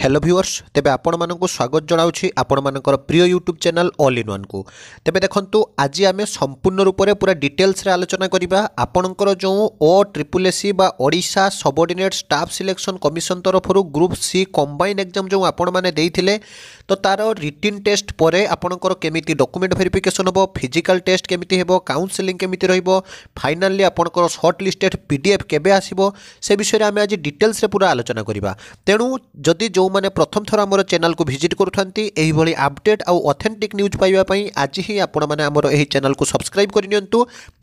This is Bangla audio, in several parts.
হ্যালো ভিউয়ার্স তেবে আপনার স্বাগত জনাওছি আপনার প্রিয় YouTube channel all in one কু তেবে দেখুন আজ আমি সম্পূর্ণ রূপে পুরা ডিটেলসে আলোচনা করা আপনার যে ও ট্রিপল এসি বা Odisha subordinate staff selection commission তরফর গ্রুপ সি কম্বাইন এক্সাম যে আপনার তো তার রিটিন টেস্ট পরে আপনার কমিটি ডকুমেন্ট ভেরিফিকেসন হব ফিজিকাল টেস্ট কমিটি হব কাউন্সেলিং কমিটি রহব ফাইনালি আপনার সর্ট লিস্টেড পিডিএফ কেবে আসব সে বিষয়ে আমি আজ ডিটেলসে পুরা আলোচনা করা তেণু যদি যে ଯେଉଁମାନେ ପ୍ରଥମ ଥର ଆମର ଚ୍ୟାନେଲକୁ ଭିଜିଟ୍ କରୁଥାନ୍ତି ଏହିଭଳି ଅପଡେଟ୍ ଆଉ ଅଥେଣ୍ଟିକ୍ ନ୍ୟୁଜ୍ ପାଇବା ପାଇଁ ଆଜି ହିଁ ଆପଣମାନେ ଆମର ଏହି ଚ୍ୟାନେଲକୁ ସବସ୍କ୍ରାଇବ୍ କରିନିଅନ୍ତୁ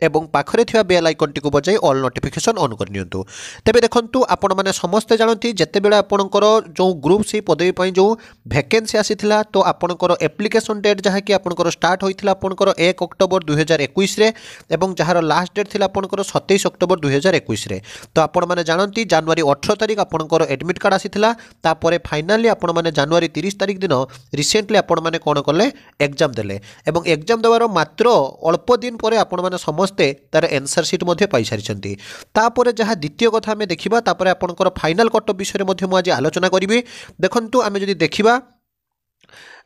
ଏବଂ ପାଖରେ ଥିବା ବେଲ୍ ଆଇକନ୍ଟିକୁ ବଜାଇ ଅଲ୍ ନୋଟିଫିକେସନ୍ ଅନ୍ କରିନିଅନ୍ତୁ ତେବେ ଦେଖନ୍ତୁ ଆପଣମାନେ ସମସ୍ତେ ଜାଣନ୍ତି ଯେତେବେଳେ ଆପଣଙ୍କର ଯେଉଁ ଗ୍ରୁପ୍ ସି ପଦବୀ ପାଇଁ ଯେଉଁ ଭ୍ୟାକେନ୍ସି ଆସିଥିଲା ତ ଆପଣଙ୍କର ଆପ୍ଲିକେସନ୍ ଡେଟ୍ ଯାହାକି ଆପଣଙ୍କର ଷ୍ଟାର୍ଟ ହୋଇଥିଲା ଆପଣଙ୍କର ଏକ ଅକ୍ଟୋବର ଦୁଇହଜାର ଏକୋଇଶରେ ଏବଂ ଯାହାର ଲାଷ୍ଟ ଡେଟ୍ ଥିଲା ଆପଣଙ୍କର ସତେଇଶ ଅକ୍ଟୋବର ଦୁଇହଜାର ଏକୋଇଶରେ ତ ଆପଣମାନେ ଜାଣନ୍ତି ଜାନୁଆରୀ ଅଠର ତାରିଖ ଆପଣଙ୍କର ଆଡ଼ମିଟ୍ କାର୍ଡ଼ ଆସିଥିଲା ତାପରେ ফাইনালি আপনার জানুয়ারি তিরিশ তারিখ দিন রিসেন্টলি আপনার কোণ কলে এক্জাম দেলে এবং এক্জাম দেওয়ার মাত্র অল্প দিন পরে আপনার সমস্তে তার এনসার সিট পাইসারি তাপরে যা দ্বিতীয় কথা আমি দেখা তাপরে আপনার ফাইনাল কটক বিষয়ে আজ আলোচনা করবি দেখুন আমি যদি দেখা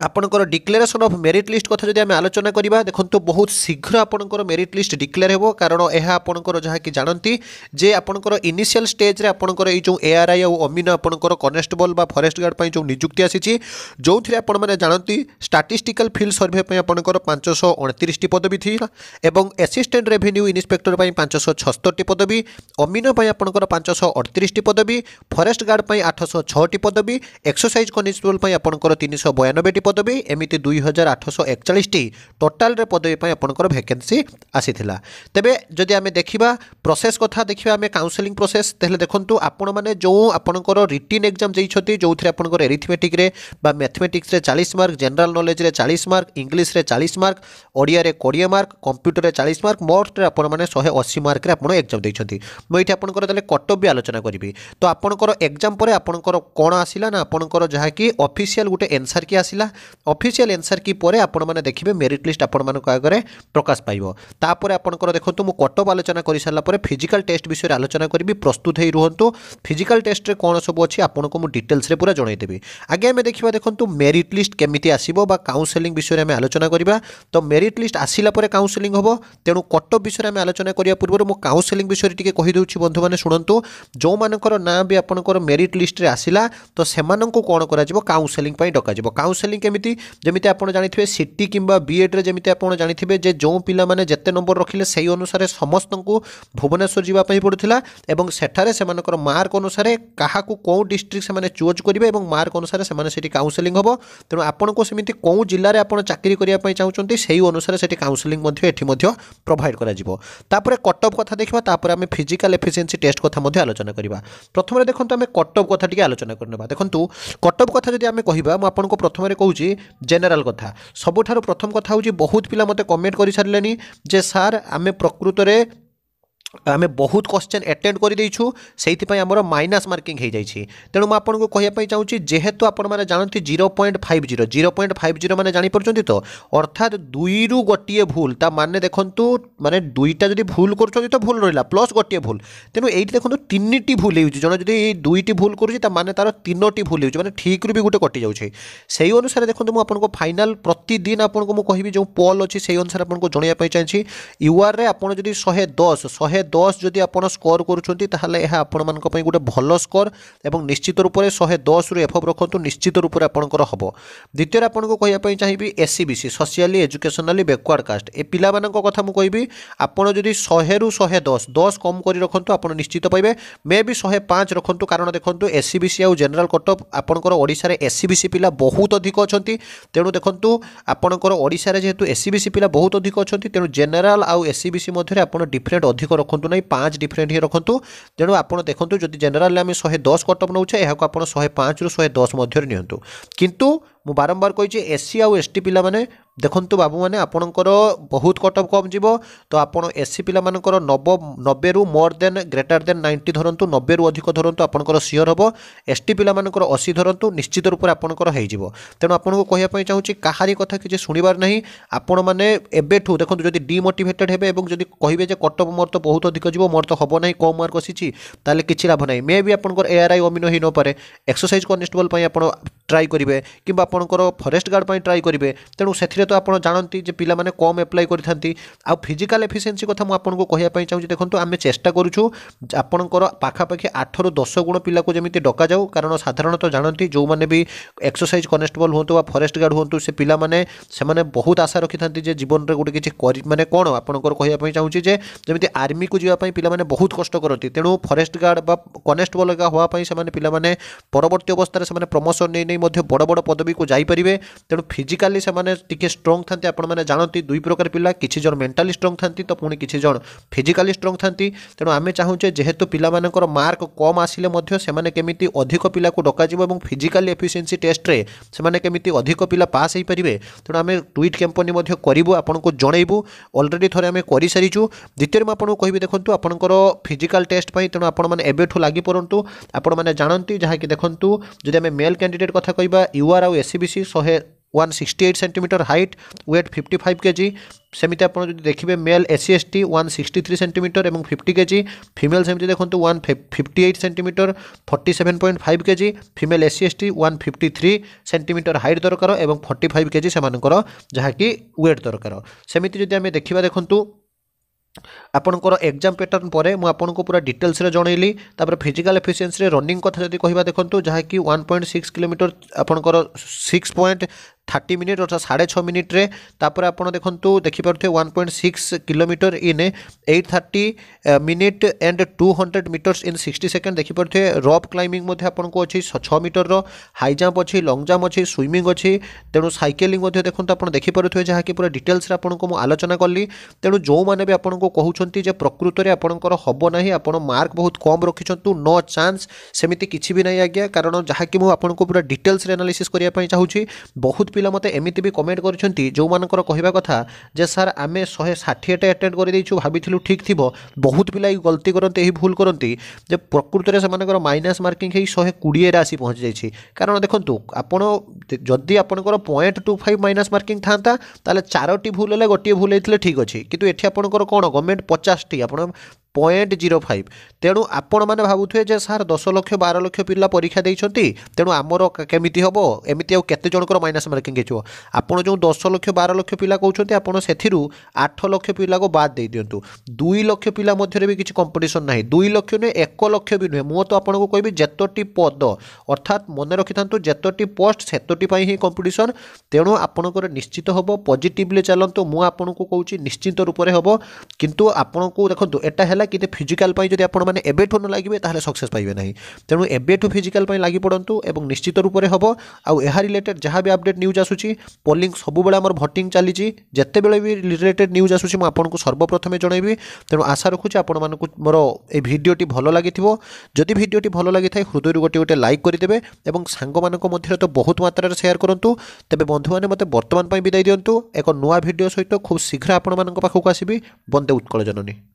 আপনার ডিক্লারেসন অফ মেরিট লিষ্ট কথা যদি আমি আলোচনা করা দেখুন বহুত শীঘ্র আপনার মেরিট লিষ্ট ডিক্লেয়ার হব কারণ আপনার যা কি জাঁতি যে আপনার ইনিশিয়াল স্টেজ্রে আপনার এই যে এআরআই অমিন আপনার কনেস্টেবল বা ফরেস্ট গার্ড পাই যে নিযুক্তি আসিছি যে আপনার জাঁতি স্টাটিষ্টিকাল ফিল্ড সর্ভে আপনার পাঁচশ অণতিশটি পদবী লা এবং এসিষ্টাট রেভিনিউ ইন্সপেক্টর পাঁচশ ছস্তরটি পদবী অমিন আপনার পাঁচশ অড়তিশটি পদবী ফরেস্ট গার্ড পাই আঠশ ছটি পদবী এক্সরসাইজ কনস্টেবল আপনার তিনশহ বয়ানবেটি ପଦବୀ ଏମିତି ଦୁଇ ହଜାର ଆଠଶହ ଏକଚାଳିଶଟି ଟୋଟାଲରେ ପଦବୀ ପାଇଁ ଆପଣଙ୍କର ଭ୍ୟାକେନ୍ସି ଆସିଥିଲା ତେବେ ଯଦି ଆମେ ଦେଖିବା ପ୍ରୋସେସ୍ କଥା ଦେଖିବା ଆମେ କାଉନସେଲିଂ ପ୍ରୋସେସ୍ ତାହେଲେ ଦେଖନ୍ତୁ ଆପଣମାନେ ଯେଉଁ ଆପଣଙ୍କର ରିଟିନ୍ ଏକ୍ଜାମ୍ ଦେଇଛନ୍ତି ଯେଉଁଥିରେ ଆପଣଙ୍କର ଏରିଥମେଟିକ୍ରେ ବା ମ୍ୟାଥମେଟିକ୍ସରେ ଚାଳିଶ ମାର୍କ ଜେନେରାଲ୍ ନଲେଜ୍ରେ ଚାଳିଶ ମାର୍କ ଇଂଲିଶରେ ଚାଳିଶ ମାର୍କ ଓଡ଼ିଆରେ କୋଡ଼ିଏ ମାର୍କ କମ୍ପ୍ୟୁଟରରେ ଚାଳିଶ ମାର୍କ ମୋଟ୍ରେ ଆପଣମାନେ ଶହେ ଅଶୀ ମାର୍କରେ ଆପଣ ଏକ୍ଜାମ୍ ଦେଇଛନ୍ତି ମୁଁ ଏଇଠି ଆପଣଙ୍କର ତାହେଲେ କଟଅଫ୍ ବି ଆଲୋଚନା କରିବି ତ ଆପଣଙ୍କର ଏକ୍ଜାମ୍ ପରେ ଆପଣଙ୍କର କ'ଣ ଆସିଲା ନା ଆପଣଙ୍କର ଯାହାକି ଅଫିସିଆଲ୍ ଗୋଟେ ଏନ୍ସର୍ କି ଆସିଲା অফিসিয়াল এনসর কি পরে আপনার দেখবে মেরিট লিষ্ট আপনার আগে প্রকাশ পাইব তাপরে আপনার দেখুন মু কটক আলোচনা করে সারা পরে ফিজিকাল টেস্ট বিষয়ে আলোচনা করবি প্রস্তুত হয়ে রুহতু ফিজিকাল টেস্টে কোণ সব অ আপনার মু ডিটেলসে পুরা জনাইদেবি আগে আমি দেখবা দেখুন মেরিট লিষ্ট কেমিটি আসব বা কাউন্সেলিং বিষয়ে আমি আলোচনা করা তো মেরিট লিষ্ট আসিলা পরে কাউন্সেলিং হব তেণু কটক বিষয়ে আমি আলোচনা করা পূর্ব মু কাউন্সেলিং বিষয়ে টিকি কহিদেছি বন্ধু মানে শুণতু ଯେଉଁମାନଙ୍କର ନାଁ ବି ଆପଣଙ୍କର ମେରିଟ୍ ଲିଷ୍ଟରେ ଆସିଲା ତ ସେମାନଙ୍କୁ କ'ଣ କରାଯିବ କାଉନ୍ସେଲିଂ ପାଇଁ ଡକାଯିବ କାଉନ୍ସେଲିଂ কেমিতি যেমিতি আপনার জাঁথিবে সিটি কিংবা বিএড্রে যেমিতি আপনার জাঁথিবে যে যে পিলা মানে যেতে নম্বর রখিলে সেই অনুসারে সমস্ত ভুবনেশ্বর যা পড়ুলা এবং সেঠারে সে মার্ক অনুসারে কাহাকু কেউ ডিস্ট্রিক্ট সে চুজ করবে এবং মার্ক অনুসারে সে সেটি কাউন্সেলিং হব তেমন আপনার সেমি কেউ জেলার আপনার চাকরি করা চাহুন সেই অনুসারে সেটি কাউন্সেলিং এটি প্রোভাইড করা তাপরে কটঅফ কথা দেখা তাপরে আমি ফিজিকাল এফিসিয়েন্সি টেস্ট কথা আলোচনা করা প্রথমে দেখুন আমি কটঅফ কথা টিকি আলোচনা করে নেবা দেখুন কটঅফ কথা যদি আমি কহা মু আপনার প্রথমে কৌ ହେଉଛି ଜେନେରାଲ କଥା ସବୁଠାରୁ ପ୍ରଥମ କଥା ହେଉଛି ବହୁତ ପିଲା ମୋତେ କମେଣ୍ଟ କରିସାରିଲେଣି ଯେ ସାର୍ ଆମେ ପ୍ରକୃତରେ ଆମେ ବହୁତ କ୍ୱେଶ୍ଚନ୍ ଆଟେଣ୍ଡ କରିଦେଇଛୁ ସେଇଥିପାଇଁ ଆମର ମାଇନସ୍ ମାର୍କିଂ ହୋଇଯାଇଛି ତେଣୁ ମୁଁ ଆପଣଙ୍କୁ କହିବା ପାଇଁ ଚାହୁଁଛି ଯେହେତୁ ଆପଣମାନେ ଜାଣନ୍ତି zero point five zero zero point five zero ମାନେ ଜାଣିପାରୁଛନ୍ତି ତ ଅର୍ଥାତ୍ ଦୁଇରୁ ଗୋଟିଏ ଭୁଲ ତା ମାନେ ଦେଖନ୍ତୁ ମାନେ ଦୁଇଟା ଯଦି ଭୁଲ କରୁଛନ୍ତି ତ ଭୁଲ ରହିଲା ପ୍ଲସ୍ ଗୋଟିଏ ଭୁଲ ତେଣୁ ଏଇଠି ଦେଖନ୍ତୁ ତିନିଟି ଭୁଲ ହେଉଛି ଜଣେ ଯଦି ଦୁଇଟି ଭୁଲ କରୁଛି ତା ମାନେ ତା'ର ତିନୋଟି ଭୁଲ ହେଉଛି ମାନେ ଠିକ୍ରୁ ବି ଗୋଟେ କଟିଯାଉଛି ସେଇ ଅନୁସାରେ ଦେଖନ୍ତୁ ମୁଁ ଆପଣଙ୍କୁ ଫାଇନାଲ୍ ପ୍ରତିଦିନ ଆପଣଙ୍କୁ ମୁଁ କହିବି ଯେଉଁ ପଲ୍ ଅଛି ସେଇ ଅନୁସାରେ ଆପଣଙ୍କୁ ଜଣାଇବା ପାଇଁ ଚାହିଁଛି ୟୁଆର୍ରେ ଆପଣ ଯଦି ଶହେ ଦଶ ଶହେ দশ যদি আপনার স্কোর করছেন তাহলে আপনার গোটে ভাল স্কোর এবং নিশ্চিত রূপে শহে দশরু এফভ রখতু নিশ্চিত রূপে আপনার হব দ্বিতীয় আপনার কহা চাহিবি SEBC socially educationally backward caste এ পিলা কথা কবি আপনার যদি শহে রু শহে দশ দশ কম করে রাখতু আপনার নিশ্চিত পাইবে মে বি শহে পাঁচ রাখতু কারণ দেখুন এসিবিসি আউ জেনারেল কট অফ আপনার ওড়শার এসিবিসি পিলা বহুত অধিক অনেক তেমন দেখুন আপনার ওড়শার যেহেতু এসিবিসি পিলা বহুত অধিক অনেক তেমন জেনারেল আউ এসিবিসি মধ্যে আপনার ডিফরেন্ট অধিক রখ ରଖନ୍ତୁ ନାହିଁ ପାଞ୍ଚ ଡିଫରେଣ୍ଟ ହିଁ ରଖନ୍ତୁ ତେଣୁ ଆପଣ ଦେଖନ୍ତୁ ଯଦି ଜେନେରାଲ ଆମେ ଶହେ ଦଶ କଟଅଫ୍ ନେଉଛେ ଏହାକୁ ଆପଣ ଶହେ ପାଞ୍ଚରୁ ଶହେ ଦଶ ମଧ୍ୟରେ ନିଅନ୍ତୁ କିନ୍ତୁ ମୁଁ ବାରମ୍ବାର କହିଛି ଏସ୍ସି ଆଉ ଏସ୍ଟି ପିଲାମାନେ ଦେଖନ୍ତୁ ବାବୁମାନେ ଆପଣଙ୍କର ବହୁତ କଟଅଫ୍ କମ୍ ଯିବ ତ ଆପଣ ଏସ୍ସି ପିଲାମାନଙ୍କର ନବ ନବେରୁ ମୋର୍ ଦେନ୍ ଗ୍ରେଟର୍ ଦେନ୍ ନାଇଣ୍ଟି ଧରନ୍ତୁ ନବେରୁ ଅଧିକ ଧରନ୍ତୁ ଆପଣଙ୍କର ସିଓର୍ ହେବ ଏସ୍ଟି ପିଲାମାନଙ୍କର ଅଶୀ ଧରନ୍ତୁ ନିଶ୍ଚିତ ରୂପରେ ଆପଣଙ୍କର ହେଇଯିବ ତେଣୁ ଆପଣଙ୍କୁ କହିବା ପାଇଁ ଚାହୁଁଛି କାହାରି କଥା କିଛି ଶୁଣିବାର ନାହିଁ ଆପଣମାନେ ଏବେଠୁ ଦେଖନ୍ତୁ ଯଦି ଡିମୋଟିଭେଟେଡ୍ ହେବେ ଏବଂ ଯଦି କହିବେ ଯେ କଟଅଫ୍ ମୋର ତ ବହୁତ ଅଧିକ ଯିବ ମୋର ତ ହେବ ନାହିଁ କମ୍ ମାର୍କ ଆସିଛି ତାହେଲେ କିଛି ଲାଭ ନାହିଁ ମେ ବି ଆପଣଙ୍କର ଏଆର୍ଆଇ ଅମିନ ହୋଇନପାରେ ଏକ୍ସରସାଇଜ୍ କନେଷ୍ଟବଲ୍ ପାଇଁ ଆପଣ ট্রাই করবে কিংবা আপনার ফরেস্ট গার্ড পাই ট্রাই করবে তেমন সেথিরে তো আপনার জাঁতি যে পিলামানে কম এপ্লাই করে থাকে আউ ফিজিকাল এফিসিয়েন্সি কথা মু আপনার কহিপাই চাহুছি দেখুন আমি চেষ্টা করুছু আপনার পাখাপাখি আঠর দশ গুণ পিলাকে যেমি ডকা যাও কারণ সাধারণত জাঁতি যে বি এক্সরসাইজ কনেস্টেবল হুম বা ফরেস্ট গার্ড হুম সে পিলামানে সে বহুত আশা রক্ষি থাকে যে জীবনরে গোটে কিছু মানে কোণ আপনার কহিপাই চাহুছি যে যেমি আর্মি কু যাওয়া পিলামানে বহুত কষ্ট করতে তেণু ফরেস্ট গার্ড বা কনেস্টেবল হওয়া সে পিলামানে পরবর্তী অবস্থায় সে প্রমোশন নিয়ে ମଧ୍ୟ ବଡ଼ ବଡ଼ ପଦବୀକୁ ଯାଇପାରିବେ ତେଣୁ ଫିଜିକାଲି ସେମାନେ ଟିକେ ଷ୍ଟ୍ରଙ୍ଗ ଥାନ୍ତି ଆପଣମାନେ ଜାଣନ୍ତି ଦୁଇ ପ୍ରକାର ପିଲା କିଛି ଜଣ ମେଣ୍ଟାଲି ଷ୍ଟ୍ରଙ୍ଗ ଥାନ୍ତି ତ ପୁଣି କିଛି ଜଣ ଫିଜିକାଲି ଷ୍ଟ୍ରଙ୍ଗ ଥାନ୍ତି ତେଣୁ ଆମେ ଚାହୁଁଛେ ଯେହେତୁ ପିଲାମାନଙ୍କର ମାର୍କ କମ୍ ଆସିଲେ ମଧ୍ୟ ସେମାନେ କେମିତି ଅଧିକ ପିଲାକୁ ଡକାଯିବ ଏବଂ ଫିଜିକାଲି ଏଫିସିଏନ୍ସି ଟେଷ୍ଟରେ ସେମାନେ କେମିତି ଅଧିକ ପିଲା ପାସ୍ ହୋଇପାରିବେ ତେଣୁ ଆମେ ଟ୍ୱିଟ୍ କ୍ୟାମ୍ପେନ୍ ମଧ୍ୟ କରିବୁ ଆପଣଙ୍କୁ ଜଣେଇବୁ ଅଲରେଡ଼ି ଥରେ ଆମେ କରିସାରିଛୁ ଦ୍ୱିତୀୟରେ ମୁଁ ଆପଣଙ୍କୁ କହିବି ଦେଖନ୍ତୁ ଆପଣଙ୍କର ଫିଜିକାଲ୍ ଟେଷ୍ଟ ପାଇଁ ତେଣୁ ଆପଣମାନେ ଏବେଠୁ ଲାଗିପଡ଼ନ୍ତୁ ଆପଣମାନେ ଜାଣନ୍ତି ଯାହାକି ଦେଖନ୍ତୁ ଯଦି ଆମେ ମେଲ୍ କ୍ୟାଣ୍ଡିଡେଟ୍ কথা କହିବା ୟୁଆର୍ ଆଉ ଏସିବିସି ଶହେ one sixty eight centimetre height weight fifty five kg সেমিতি আপনার যদি দেখবে male SC ST one sixty three centimetre এবং ফিফটি কেজি ফিমেল সেমিতি দেখুন one fifty eight centimetre forty seven point five kg female SC ST one fifty three centimetre height দরকার এবং ফর্টি ফাইভ কেজি সেমানকর যাকি ওয়েট দরকার সেমিতি যদি আমি দেখিবা দেখুন ଆପଣଙ୍କର ଏକ୍ଜାମ୍ ପ୍ୟାଟର୍ନ ପରେ ମୁଁ ଆପଣଙ୍କୁ ପୁରା ଡିଟେଲ୍ସରେ ଜଣାଇଲି ତାପରେ ଫିଜିକାଲ୍ ଏଫିସିଏନ୍ସିରେ ରନିଂ କଥା ଯଦି କହିବା ଦେଖନ୍ତୁ ଯାହାକି ୱାନ୍ ପଏଣ୍ଟ ସିକ୍ସ କିଲୋମିଟର ଆପଣଙ୍କର ସିକ୍ସ ପଏଣ୍ଟ থার্টি মিনিট অর্থাৎ সাড়ে ছ মিনিট্রে তাপরে আপনার দেখুন দেখিপারে one point six kilometre in eight thirty minute and two hundred metres in sixty second দেখিপারে রপ ক্লাইম্বিং আপনার অছি ছ মিটর হাই জাম্প অছি লং জাম্প অছি সুইমিং অছি তেমন সাইকেলিং দেখুন আপনার দেখিপারে যা কি পুরা ডিটেলসে আপনার মু আলোচনা কলি তেমন যে আপনার কুমার যে প্রকৃতরে আপনার হব না আপনার মার্ক বহুত কম রক্ষি নো চান্স সেমিতি কিছু বি না আজ্ঞা কারণ যা কি আপনার পুরা ডিটেলসে আনালিসিস করা চাহুছি বহুত ପିଲା ମୋତେ ଏମିତି ବି କମେଣ୍ଟ କରିଛନ୍ତି ଯେଉଁମାନଙ୍କର କହିବା କଥା ଯେ ସାର୍ ଆମେ ଶହେ ଷାଠିଏଟା ଆଟେଣ୍ଡ କରିଦେଇଛୁ ଭାବିଥିଲୁ ଠିକ୍ ଥିବ ବହୁତ ପିଲା ଏଇ ଗଲତି କରନ୍ତି ଏହି ଭୁଲ କରନ୍ତି ଯେ ପ୍ରକୃତରେ ସେମାନଙ୍କର ମାଇନସ୍ ମାର୍କିଂ ହେଇ ଶହେ କୋଡ଼ିଏରେ ଆସି ପହଞ୍ଚିଯାଇଛି କାରଣ ଦେଖନ୍ତୁ ଆପଣ ଯଦି ଆପଣଙ୍କର point two five minus marking ଥାନ୍ତା ତାହେଲେ ଚାରୋଟି ଭୁଲ ହେଲେ ଗୋଟିଏ ଭୁଲ ହେଇଥିଲେ ଠିକ୍ ଅଛି କିନ୍ତୁ ଏଠି ଆପଣଙ୍କର କ'ଣ ଗଭର୍ଣ୍ଣମେଣ୍ଟ ପଚାଶଟି ଆପଣ পয়েন্ট জিরো ফাইভ তেণু ଆପଣମାନେ ଭାବୁଥିବେ ଯେ ସାର୍ ଦଶ ଲକ୍ଷ ବାର ଲକ୍ଷ ପିଲା ପରୀକ୍ଷା ଦେଇଛନ୍ତି ତେଣୁ ଆମର କେମିତି ହେବ ଏମିତି ଆଉ କେତେ ଜଣଙ୍କର ମାଇନସ୍ ମାର୍କିଂ ହେଇଯିବ ଆପଣ ଯେଉଁ ଦଶ ଲକ୍ଷ ବାର ଲକ୍ଷ ପିଲା କହୁଛନ୍ତି ଆପଣ ସେଥିରୁ ଆଠ ଲକ୍ଷ ପିଲାକୁ ବାଦ ଦେଇଦିଅନ୍ତୁ ଦୁଇ ଲକ୍ଷ ପିଲା ମଧ୍ୟରେ ବି କିଛି କମ୍ପିଟିସନ୍ ନାହିଁ ଦୁଇ ଲକ୍ଷ ନୁହେଁ ଏକ ଲକ୍ଷ ବି ନୁହେଁ ମୁଁ ତ ଆପଣଙ୍କୁ କହିବି ଯେତୋଟି ପଦ ଅର୍ଥାତ୍ ମନେ ରଖିଥାନ୍ତୁ ଯେତୋଟି ପୋଷ୍ଟ ସେତୋଟି ପାଇଁ ହିଁ କମ୍ପିଟିସନ୍ ତେଣୁ ଆପଣଙ୍କର ନିଶ୍ଚିତ ହେବ ପଜିଟିଭଲି ଚାଲନ୍ତୁ ମୁଁ ଆପଣଙ୍କୁ କହୁଛି ନିଶ୍ଚିତ ରୂପରେ ହେବ କିନ୍ତୁ ଆପଣଙ୍କୁ ଦେଖନ୍ତୁ ଏଟା ହେଲା ହେଲା କି ଫିଜିକାଲ୍ ପାଇଁ ଯଦି ଆପଣମାନେ ଏବେଠୁ ନ ଲାଗିବେ ତାହେଲେ ସକ୍ସେସ୍ ପାଇବେ ନାହିଁ ତେଣୁ ଏବେଠୁ ଫିଜିକାଲ୍ ପାଇଁ ଲାଗି ପଡ଼ନ୍ତୁ ଏବଂ ନିଶ୍ଚିତ ରୂପରେ ହେବ ଆଉ ଏହା ରିଲେଟେଡ୍ ଯାହା ବି ଅପଡେଟ୍ ନ୍ୟୁଜ୍ ଆସୁଛି ପୋଲିଂ ସବୁବେଳେ ଆମର ଭୋଟିଂ ଚାଲିଛି ଯେତେବେଳେ ବି ରିଲେଟେଡ୍ ନ୍ୟୁଜ୍ ଆସୁଛି ମୁଁ ଆପଣଙ୍କୁ ସର୍ବପ୍ରଥମେ ଜଣାଇବି ତେଣୁ ଆଶା ରଖୁଛି ଆପଣମାନଙ୍କୁ ମୋର ଏ ଭିଡ଼ିଓଟି ଭଲ ଲାଗିଥିବ ଯଦି ଭିଡ଼ିଓଟି ଭଲ ଲାଗିଥାଏ ହୃଦୟରୁ ଗୋଟିଏ ଗୋଟିଏ ଲାଇକ୍ କରିଦେବେ ଏବଂ ସାଙ୍ଗମାନଙ୍କ ମଧ୍ୟରେ ତ ବହୁତ ମାତ୍ରାରେ ସେୟାର କରନ୍ତୁ ତେବେ ବନ୍ଧୁମାନେ ମୋତେ ବର୍ତ୍ତମାନ ପାଇଁ ବିଦାୟ ଦିଅନ୍ତୁ ଏକ ନୂଆ ଭିଡ଼ିଓ ସହିତ ଖୁବ୍ ଶୀଘ୍ର ଆପଣମାନଙ୍କ ପାଖକୁ ଆସିବି ବନ୍ଦେ ଉତ୍କଳ ଜନନୀ